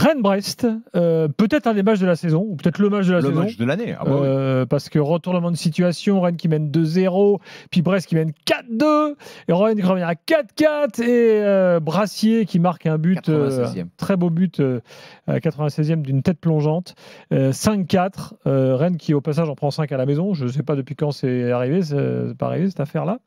Rennes-Brest, euh, peut-être un des matchs de la saison, ou peut-être le match de la saison. Le match de l'année. Ah bah euh, parce que retournement de situation, Rennes qui mène 2-0, puis Brest qui mène 4-2, et Rennes qui revient à 4-4, et euh, Brassier qui marque un but, très beau but à 96e d'une tête plongeante. 5-4, Rennes qui au passage en prend 5 à la maison, je ne sais pas depuis quand c'est arrivé, c'est pas arrivé cette affaire-là.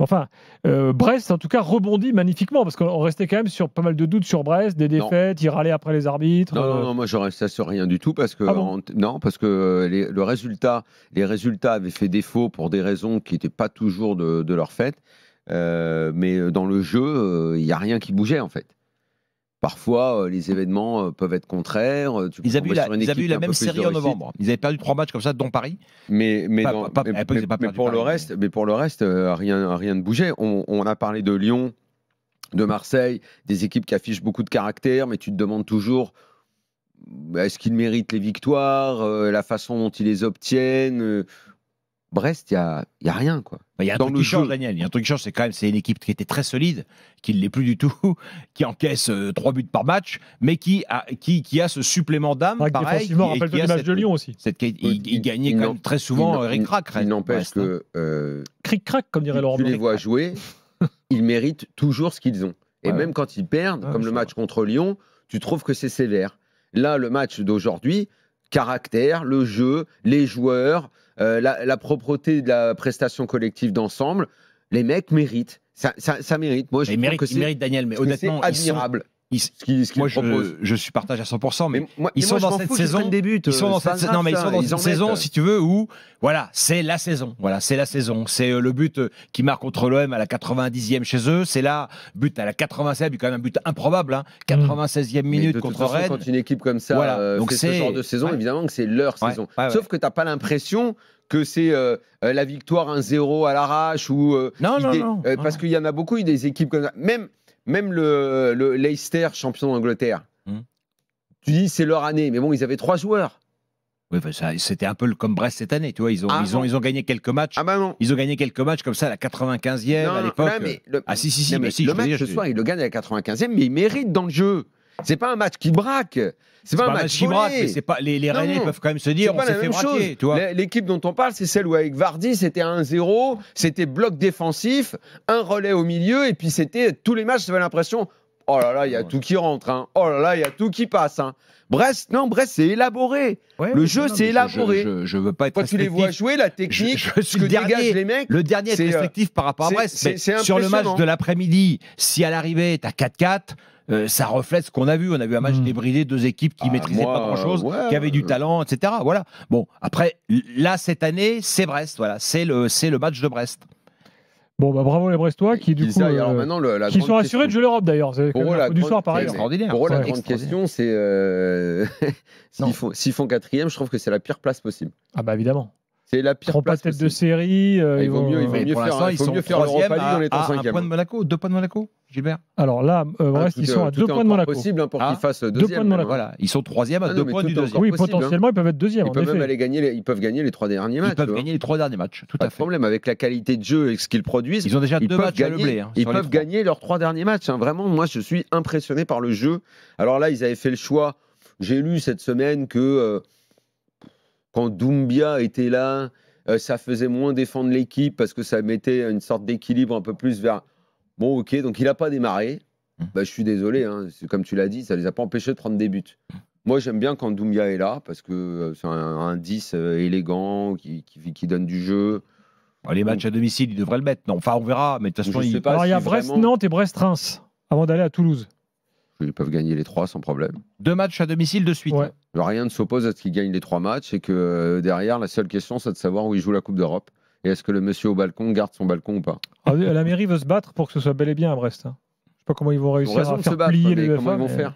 Enfin, Brest, en tout cas, rebondit magnifiquement parce qu'on restait quand même sur pas mal de doutes sur Brest, des défaites, non. il râlait après les non, euh, non, moi je reste sur rien du tout parce que ah non, parce que euh, les, le résultat, les résultats avaient fait défaut pour des raisons qui n'étaient pas toujours de, leur fait. Euh, mais dans le jeu, il n'y a rien qui bougeait en fait. Parfois, les événements peuvent être contraires. ils avaient eu la, même série en novembre. Ils avaient perdu trois matchs comme ça, dont Paris. Mais, pour, le reste, mais rien, rien ne bougeait. on a parlé de Lyon de Marseille, des équipes qui affichent beaucoup de caractère, mais tu te demandes toujours bah, est-ce qu'ils méritent les victoires, euh, la façon dont ils les obtiennent. Euh. Brest, il n'y a, y a, rien. quoi. Bah, il y a un truc qui change, Daniel. Il y a un truc c'est quand même c'est une équipe qui était très solide, qui ne l'est plus du tout, qui encaisse euh, trois buts par match, mais qui a, qui, qui a ce supplément d'âme. pareil, rappelle qui match de Lyon aussi. Cette, il, gagnait quand même très souvent Rick Crack. Il n'empêche hein. que. Cric-crac, comme dirait Laurent Tu les vois jouer, ils méritent toujours ce qu'ils ont. Et même quand ils perdent, comme le match contre Lyon, tu trouves que c'est sévère. Là, le match d'aujourd'hui, caractère, le jeu, les joueurs, euh, la, propreté de la prestation collective d'ensemble, les mecs méritent. Ça, mérite. Moi, je ils méritent, que méritent, Daniel, mais honnêtement, admirable moi, je, suis partage à 100%, mais, moi, ils, sont dans cette saison, ils sont dans euh, cette, ils sont dans cette saison, si tu veux, où voilà, c'est la saison. Voilà, c'est la saison. C'est euh, le but euh, qui marque contre l'OM à la 90e chez eux. C'est là, but à la 96e, quand même un but improbable, 96e hein. mm. minute contre toute Quand une équipe comme ça Donc fait ce genre de saison, évidemment que c'est leur saison. Sauf que t'as pas l'impression que c'est la victoire 1-0 à l'arrache ou non, non, non, parce qu'il y en a beaucoup, il y a des équipes comme ça. Même même le, le Leicester, champion d'Angleterre, hmm. tu dis c'est leur année, mais bon, ils avaient trois joueurs. Oui, bah, c'était un peu comme Brest cette année, tu vois. Ils ont, ah ils ont, ils ont gagné quelques matchs. Ah, bah non. Ils ont gagné quelques matchs comme ça à la 95e à l'époque. Ah si, si, si. Bah, mais, si, le match dire, ce soir, ils le gagnent à la 95e, mais ils méritent dans le jeu. C'est pas un match qui braque. C'est pas, un match, qui braque. pas, les, les peuvent quand même se dire on s'est fait braquer. L'équipe dont on parle, c'est celle où avec Vardy, c'était 1-0, c'était bloc défensif, un relais au milieu, et puis c'était tous les matchs, avait l'impression oh là là, il y a tout qui rentre. Hein. Oh là là, il y a tout qui passe. Hein. Brest, non, Brest, c'est élaboré. le jeu, c'est élaboré. Je, ne veux pas être Quand tu les vois jouer, la technique, je, le dernier, les mecs. Le dernier est, euh, restrictif par rapport à Brest. sur le match de l'après-midi, si à l'arrivée, t'as 4-4. Euh, ça reflète ce qu'on a vu. On a vu un match hmm. débridé, deux équipes qui ah, maîtrisaient pas grand-chose, qui avaient du euh, talent, etc. Voilà. Bon, après, là cette année, c'est Brest. Voilà, c'est le match de Brest. Bon, bah bravo les Brestois qui, du coup, euh, qui sont assurés de jouer l'Europe d'ailleurs. Pour du soir, pareil. Extraordinaire. Pour eux, la grande question, c'est euh, s'ils font, font quatrième, je trouve que c'est la pire place possible. Ah bah évidemment. C'est la pire place. Pas tête de série. Ah, euh, il vaut mieux, il vaut mieux faire, il faut mieux faire l'Europa League en étant à, Un point de Monaco, deux points de Monaco, Gilbert. Alors là, euh, ah, Brest, ils sont à deux points de Monaco. possible hein, pour ah, qu'ils fassent deuxième. Voilà, ils sont troisième à deux points du deuxième. Oui, potentiellement, ils peuvent être deuxième. Ils peuvent même aller gagner, ils peuvent gagner les trois derniers matchs. Ils peuvent gagner les trois derniers matchs. Tout à fait. problème avec la qualité de jeu et ce qu'ils produisent. Ils ont déjà deux matchs à blé. Hein, ils peuvent gagner leurs trois derniers matchs. Hein. Vraiment, moi, je suis impressionné par le jeu. Alors là, ils avaient fait le choix. J'ai lu cette semaine que quand Doumbia était là, euh, ça faisait moins défendre l'équipe parce que ça mettait une sorte d'équilibre un peu plus vers bon, ok, donc il n'a pas démarré. Mmh. Bah, je suis désolé, hein, comme tu l'as dit, ça ne les a pas empêchés de prendre des buts. Mmh. Moi, j'aime bien quand Doumbia est là parce que euh, c'est un, indice euh, 10 élégant qui, donne du jeu. Les matchs à domicile, il devrait le mettre. Non, enfin, on verra. Mais de toute façon, il... il y a Brest-Nantes et Brest-Reims avant d'aller à Toulouse. Ils peuvent gagner les trois sans problème. Deux matchs à domicile de suite. Bah, rien ne s'oppose à ce qu'ils gagnent les trois matchs et que euh, derrière, la seule question, c'est de savoir où ils jouent la Coupe d'Europe. Et est-ce que le monsieur au balcon garde son balcon ou pas ah La mairie veut se battre pour que ce soit bel et bien à Brest. je hein. Je sais pas comment ils vont réussir à faire plier les vont faire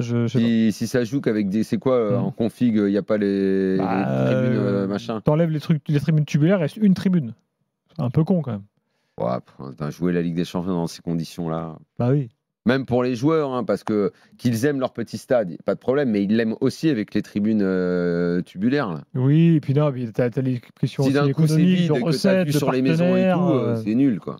si, ça joue qu'avec des. C'est quoi euh, mmh. en config Il euh, n'y a pas les, bah, tribunes, machin. T'enlèves les, trucs, les tribunes tubulaires, reste une tribune. c'est Un peu con quand même. Ouais, jouer la Ligue des Champions dans ces conditions-là. Bah oui même pour les joueurs, hein, parce que qu'ils aiment leur petit stade, pas de problème, mais ils l'aiment aussi avec les tribunes euh, tubulaires. Oui, et puis non, tu as, les questions de recettes, sur les maisons et tout, euh, euh, c'est nul quoi.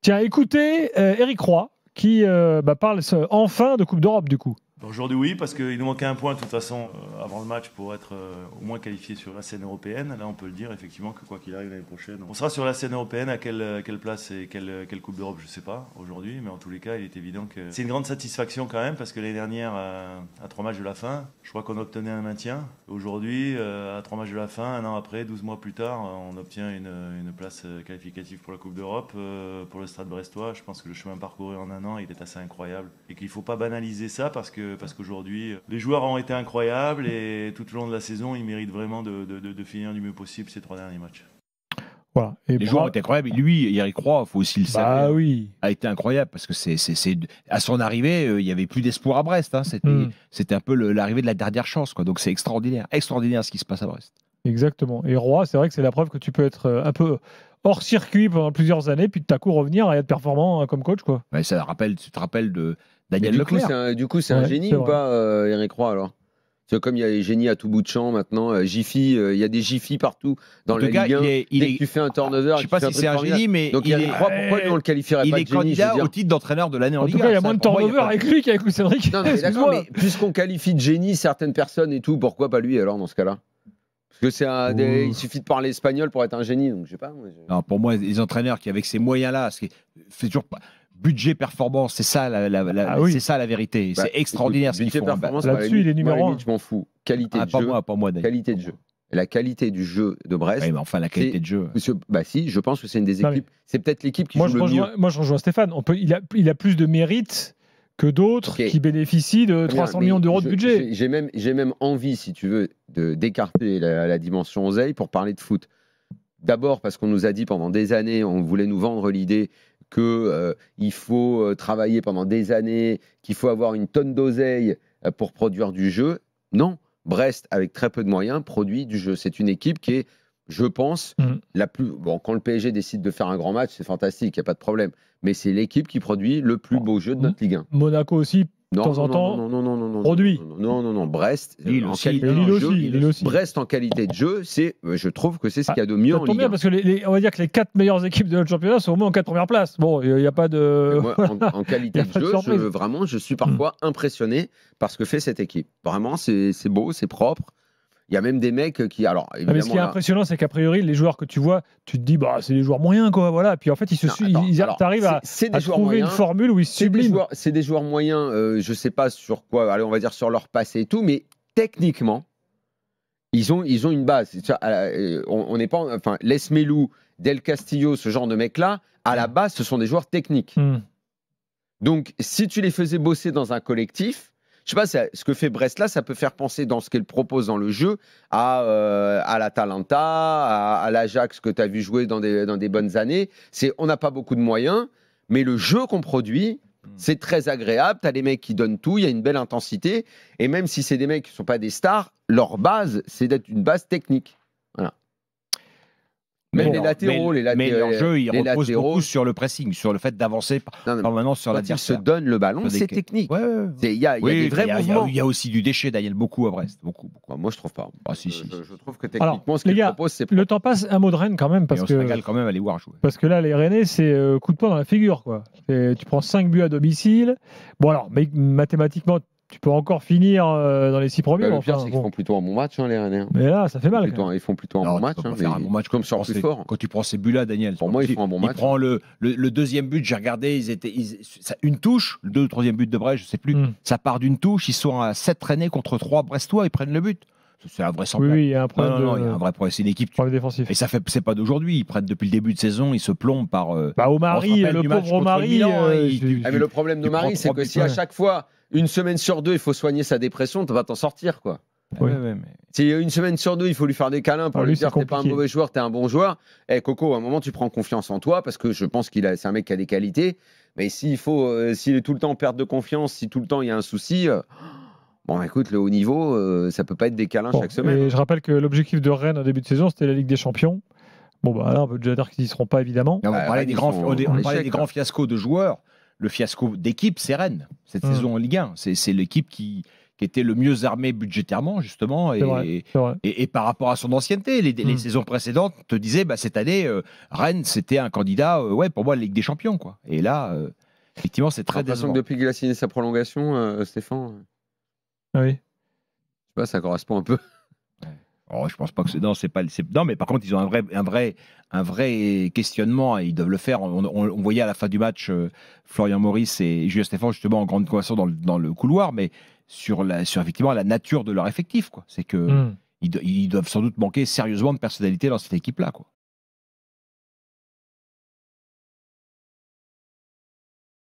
Tiens, écoutez Eric Roy qui bah, parle enfin de Coupe d'Europe du coup. Bah, aujourd'hui, oui, parce qu'il nous manquait un point de toute façon euh, avant le match pour être euh, au moins qualifié sur la scène européenne. Là, on peut le dire effectivement que quoi qu'il arrive l'année prochaine, on sera sur la scène européenne. À quelle, euh, quelle place et quelle, quelle Coupe d'Europe, je ne sais pas aujourd'hui, mais en tous les cas, il est évident que c'est une grande satisfaction quand même parce que l'année dernière, à trois matchs de la fin, je crois qu'on obtenait un maintien. Aujourd'hui, à trois matchs de la fin, un an après, 12 mois plus tard, on obtient une, une place qualificative pour la Coupe d'Europe, pour le Stade Brestois. Je pense que le chemin parcouru en un an, il est assez incroyable et qu'il ne faut pas banaliser ça parce que parce qu'aujourd'hui, les joueurs ont été incroyables et tout au long de la saison, ils méritent vraiment de, finir du mieux possible ces trois derniers matchs. Voilà. Et les joueurs ont été incroyables. Lui, Roy, il faut aussi le bah savoir. oui. A été incroyable parce que c'est, à son arrivée, euh, il n'y avait plus d'espoir à Brest. Hein. Hmm. C'était, un peu l'arrivée de la dernière chance. Quoi. Donc c'est extraordinaire, extraordinaire ce qui se passe à Brest. Exactement. Et Roy, c'est vrai que c'est la preuve que tu peux être euh, un peu hors circuit pendant plusieurs années, puis de à coup revenir et être performant euh, comme coach. Quoi. Ouais, ça rappelle, tu te rappelles de Daniel Leclerc. du coup, c'est un génie ou pas, euh, Eric Roy alors c'est comme il y a des génies à tout bout de champ maintenant, euh, Jiffy, il y a des Jiffy partout dans le la Ligue 1. Il est, Dès que tu fais un turnover, je sais pas si c'est un génie, mais il, est... pourquoi on le qualifierait il pas est de génie, candidat au titre d'entraîneur de l'année en, Ligue 1. tout cas, il y a moins de turnover avec lui qu'avec Cédric. Non, mais puisqu'on qualifie de génie certaines personnes et tout, pourquoi pas lui alors dans ce cas-là que c'est il suffit de parler espagnol pour être un génie, donc je sais pas. pour moi, les entraîneurs qui, avec ces moyens-là, c'est toujours Budget performance, c'est ça la, ah c'est ça la vérité. Bah, c'est extraordinaire ce qu'ils font. Bah. Là-dessus, il est numéro 1. Je m'en fous. Qualité ah, de jeu. Moi, pas moi, qualité de jeu. la qualité du jeu de Brest. mais enfin, la qualité de jeu. Hein. Monsieur, bah si, je pense que c'est une des équipes. C'est peut-être l'équipe qui joue je le mieux. Moi, je rejoins Stéphane. On peut, il, a, il a plus de mérite que d'autres qui bénéficient de 300 millions d'euros de budget. J'ai même, même envie, si tu veux, d'écarter la, dimension oseille pour parler de foot. D'abord parce qu'on nous a dit pendant des années, on voulait nous vendre l'idée qu'il euh, faut euh, travailler pendant des années, qu'il faut avoir une tonne d'oseille euh, pour produire du jeu. Non, Brest, avec très peu de moyens, produit du jeu. C'est une équipe qui est je pense, mm. la plus. Bon, quand le PSG décide de faire un grand match, c'est fantastique, il n'y a pas de problème. Mais c'est l'équipe qui produit le plus beau jeu de notre mm. Ligue 1. Monaco aussi, de temps en temps, produit. Non, non, non, Brest, euh, en qualité de jeu, Brest en qualité de jeu, c'est, euh, je trouve que c'est ce ah, qu'il y a de mieux en Ligue 1. bien parce que on va dire que les quatre meilleures équipes de notre championnat sont au moins en quatre premières places. Bon, il n'y a pas de. en, qualité de jeu, vraiment, je suis parfois mm. impressionné par ce que fait cette équipe. Vraiment, c'est beau, c'est propre. Il y a même des mecs qui. Alors, ah, mais ce qui est impressionnant, c'est qu'a priori, les joueurs que tu vois, tu te dis, bah, c'est des joueurs moyens, quoi. Voilà. Puis en fait, ils se à, à trouver une formule où ils subliment. C'est des, joueurs moyens, je euh, je sais pas sur quoi, allez, on va dire sur leur passé et tout, mais techniquement, ils ont, ils ont une base. Euh, on n'est pas. Enfin, Les Melou, Del Castillo, ce genre de mecs-là, à la mm. base, ce sont des joueurs techniques. Mm. Donc, si tu les faisais bosser dans un collectif, je sais pas, ce que fait Brest là, ça peut faire penser dans ce qu'elle propose dans le jeu à, euh, à l'Atalanta, à, à l'Ajax que tu as vu jouer dans des, dans des bonnes années. C'est on n'a pas beaucoup de moyens, mais le jeu qu'on produit, hmm. c'est très agréable. Tu as des mecs qui donnent tout, il y a une belle intensité. Et même si c'est des mecs qui ne sont pas des stars, leur base, c'est d'être une base technique. Mais, les latéraux, les latéraux. Mais l'enjeu, il repose latéraux, beaucoup sur le pressing, sur le fait d'avancer permanent sur la il se donne le ballon, c'est technique. Ouais, ouais. Il y a, y a des vrais mouvements. Il y, a aussi du déchet, Daniel beaucoup à Brest. Beaucoup, beaucoup. moi, je trouve pas. Ah, si, si, je, trouve que techniquement, ce qu'il propose c'est. Le temps passe, un mot de Rennes quand même. Parce que, se quand même à les voir jouer. Parce que là, les Rennais, c'est euh, coup de poing dans la figure. quoi. tu prends 5 buts à domicile. Bon, alors, mais mathématiquement, tu peux encore finir euh, dans les six premiers. Bah, le pire, enfin, c'est qu'ils font plutôt un bon match, hein, les Rennais. Hein. Mais là, ça fait mal. ils font plutôt un bon match. Hein, un bon match comme ça, fort. Hein. Quand tu prends ces buts-là, Daniel. Pour moi, ils font un bon match. Prend le, le, deuxième but, j'ai regardé, ils étaient ça, une touche, le deux, troisième but de Brest, je sais plus. Hmm. Ça part d'une touche, ils sont à 7 Rennais contre 3 Brestois, ils prennent le but. C'est un vrai un problème. Oui, il y a un vrai problème. C'est une équipe. Problème défensif. Et ça fait, c'est pas d'aujourd'hui. Ils prennent depuis le début de saison, ils se plombent par. Euh, bah, Omarie, le pauvre Omari. Hein, euh, ah, mais le problème d'Omari, c'est que si à chaque fois, une semaine sur deux, il faut soigner sa dépression, tu vas t'en sortir, quoi. Ah ouais, Si une semaine sur deux, il faut lui faire des câlins pour ah, lui lui, que tu t'es pas un mauvais joueur, tu es un bon joueur. Eh Coco, à un moment, tu prends confiance en toi parce que je pense qu'il a, c'est un mec qui a des qualités. Mais s'il faut, euh, s'il est tout le temps en perte de confiance, si tout le temps il y a un souci, Bon, écoute, le haut niveau, euh, ça peut pas être des câlins chaque semaine. Et je rappelle que l'objectif de Rennes en début de saison, c'était la Ligue des Champions. Bon, bah là, on peut déjà dire qu'ils n'y seront pas, évidemment. Bah, on, parlait, des grands, on, hein. fiascos de joueurs. Le fiasco d'équipe, c'est Rennes, cette hmm. saison en Ligue 1. C'est l'équipe qui, était le mieux armée budgétairement, justement, et, et, par rapport à son ancienneté. Les, hmm. saisons précédentes te disaient, bah, cette année, euh, Rennes, c'était un candidat, euh, ouais, pour moi, la Ligue des Champions, quoi. Et là, effectivement, c'est très décevant. que depuis qu'il a signé sa prolongation, Stéphane ah oui. Je sais pas, ça correspond un peu. Oh, je pense pas que c'est non, c'est pas non, mais par contre ils ont un vrai, un vrai, un vrai questionnement et ils doivent le faire. On, voyait à la fin du match euh, Florian Maurice et Julien Stéphane justement en grande conversation dans le, couloir, mais sur la, sur effectivement la nature de leur effectif quoi. C'est que hmm. ils, doivent sans doute manquer sérieusement de personnalité dans cette équipe là quoi.